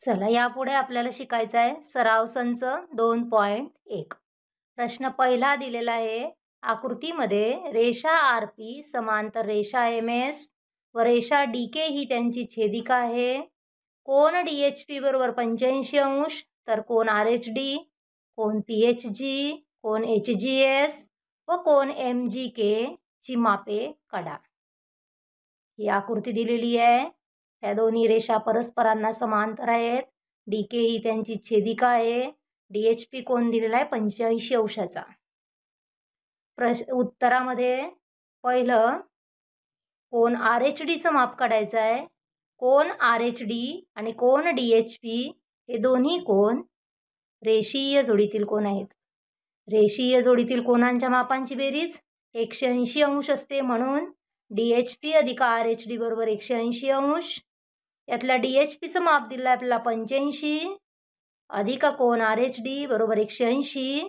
चला यापुढे आपल्याला शिकायचं आहे सराव संच दोन पॉईंट एक प्रश्न पहिला दिलेला आहे आकृतीमध्ये रेषा आर पी समांतर रेषा एम एस व रेषा डी के ही त्यांची छेदिका आहे कोण डी एच पी बरोबर पंच्याऐंशी अंश तर कोण आर एच डी कोण पी एच जी कोण एच जी एस व कोण एम जी के ची मापे कडा ही आकृती दिलेली आहे या दोन्ही रेषा परस्परांना समांतर आहेत डी के ही त्यांची छेदिका आहे डी एच पी कोण दिलेला आहे पंच्याऐंशी अंशाचा प्रश उत्तरामध्ये पहिलं कोण आर एच डीचं माप काढायचं आहे कोण आर एच डी आणि कोण डी एच पी हे दोन्ही कोण रेषीय जोडीतील कोण आहेत रेषीय जोडीतील कोणांच्या मापांची बेरीज एकशे ऐंशी अंश असते म्हणून डी एच पी अधिक आर एच डी बरोबर एकशे ऐंशी अंश यातला डी एच पीचं माप दिलं आहे आपल्याला पंच्याऐंशी अधिक कोण आर एच डी बरोबर एकशे ऐंशी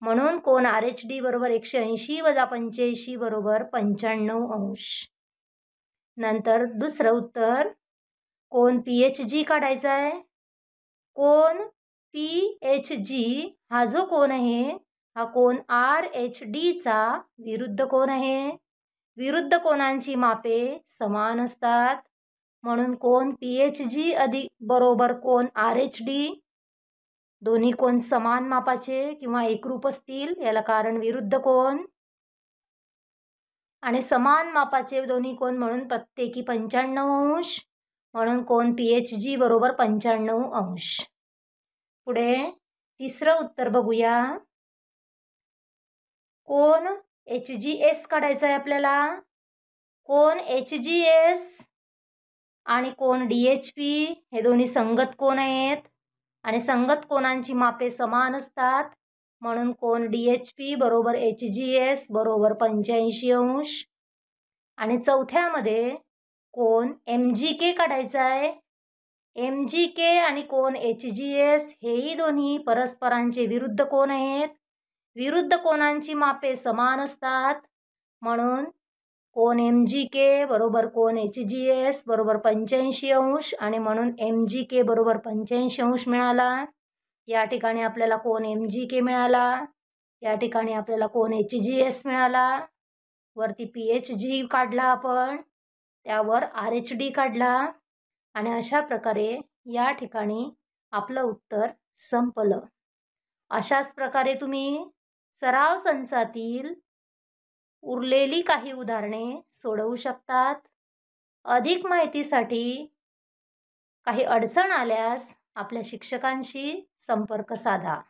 म्हणून कोण आर एच डी बरोबर एकशे ऐंशी वजा पंच्याऐंशी बरोबर पंच्याण्णव अंश नंतर दुसरं उत्तर कोण पी एच जी काढायचा आहे कोण पी एच जी हा जो कोण आहे हा कोण आर एच डीचा विरुद्ध कोण आहे विरुद्ध कोणांची मापे समान असतात म्हणून कोण पी एच जी अधिक बरोबर कोण आर एच डी दोन्ही कोण समान मापाचे किंवा एकरूप असतील याला कारण विरुद्ध कोण आणि समान मापाचे दोन्ही कोण म्हणून प्रत्येकी पंच्याण्णव अंश म्हणून कोण पी एच जी बरोबर पंच्याण्णव अंश पुढे तिसरं उत्तर बघूया कोण एच जी एस काढायचं आहे आपल्याला कोण एच जी एस आणि कोण डी एच पी हे दोन्ही संगत कोण आहेत आणि संगत कोणांची मापे समान असतात म्हणून कोण डी एच पी बरोबर एच जी एस बरोबर पंच्याऐंशी अंश आणि चौथ्यामध्ये कोण एम जी के काढायचा आहे एम जी के आणि कोण एच जी एस हेही दोन्ही परस्परांचे विरुद्ध कोण आहेत विरुद्ध कोणांची मापे समान असतात म्हणून कोण एम जी के बरोबर कोन एच जी एस बरोबर पंच्याऐंशी अंश आणि म्हणून एम जी के बरोबर पंच्याऐंशी अंश मिळाला या ठिकाणी आपल्याला कोन एम जी के मिळाला या ठिकाणी आपल्याला कोन एच जी एस मिळाला वरती पी एच जी काढला आपण त्यावर आर एच डी काढला आणि अशा प्रकारे या ठिकाणी आपलं उत्तर संपलं अशाच प्रकारे तुम्ही सराव संचातील उरलेली काही उदाहरणे सोडवू शकतात अधिक माहितीसाठी काही अडचण आल्यास आपल्या शिक्षकांशी संपर्क साधा